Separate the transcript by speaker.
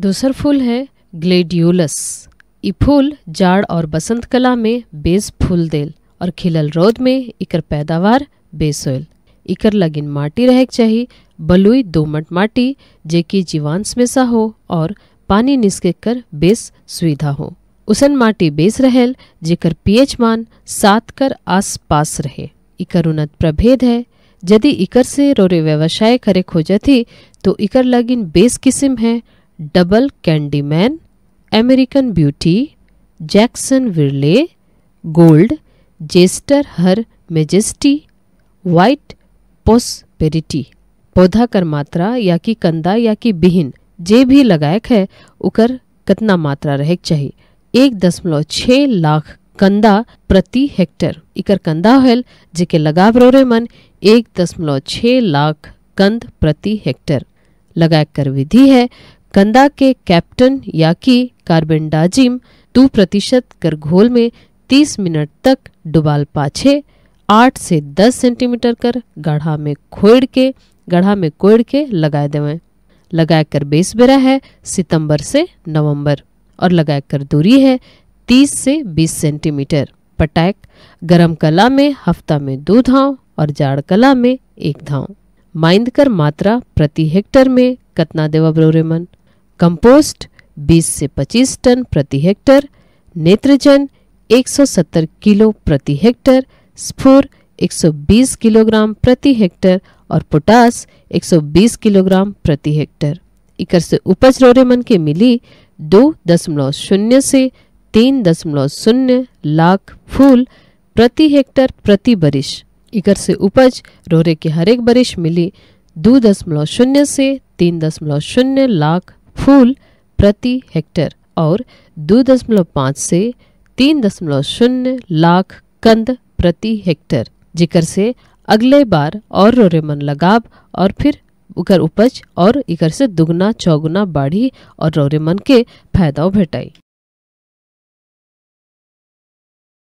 Speaker 1: दूसरा फूल है ग्लेडियोलस ई फूल जाड़ और बसंत कला में बेस फूल देल और खिलल रौद में इकर पैदावार बेसोयल इकर लगिन माटी रह चाहिए बलुई दोमट माटी जेकि जीवांश में सा हो और पानी निस्के कर बेस सुविधा हो उसन माटी बेस रहेल जेकर पीएच मान सात कर आस पास रहे इकर उन्नत प्रभेद है यदि इकर से रोरे व्यवसाय करे खोजती तो इकर लगिन बेस किस्म है double candyman American beauty Jackson विरले gold jester her majesty white prosperity पौधा कर मात्रा या कि कंदा या कि बिहिन जे भी लगायक है उकर कितना मात्रा रह चाहिए एक दशमलव छः लाख कंदा प्रति हेक्टर इकर कंदा होल जिके लगाव रो मन एक दशमलव छः लाख कंद प्रति हेक्टर लगाकर विधि है कंदा के कैप्टन याकी कार्बेंडाजिम दो प्रतिशत करघोल में 30 मिनट तक डुबाल पाछे 8 से 10 सेंटीमीटर कर गढ़ा में खोड़ के गढ़ा में कोड़ के लगाए देवें लगाए कर बेस बेरा है सितंबर से नवंबर और लगाए कर दूरी है 30 से 20 सेंटीमीटर पटैक गरम कला में हफ्ता में दो धाव और जाड़ कला में एक धाव माइंद कर मात्रा प्रति हेक्टर में कतना देवा ब्रोरेमन कंपोस्ट 20 से 25 टन प्रति हेक्टर नेत्रजन 170 किलो प्रति हेक्टर स्फुर 120 किलोग्राम प्रति हेक्टर और पोटास 120 किलोग्राम प्रति हेक्टर इकर से उपज रोरेमन के मिली दो दशमलव शून्य से तीन दशमलव शून्य लाख फूल प्रति हेक्टर प्रति बरिश इकर से उपज रोरे के हरेक बरिश मिली दो दशमलव शून्य से तीन दशमलव शून्य लाख फूल प्रति हेक्टेयर और दो दशमलव पाँच से तीन दशमलव शून्य लाख कंद प्रति हेक्टेयर जिकर से अगले बार और रोरेमन लगाब और फिर उपज और इकर से दुगुना चौगुना बाढ़ी और रोरेमन के फायदा भेटाई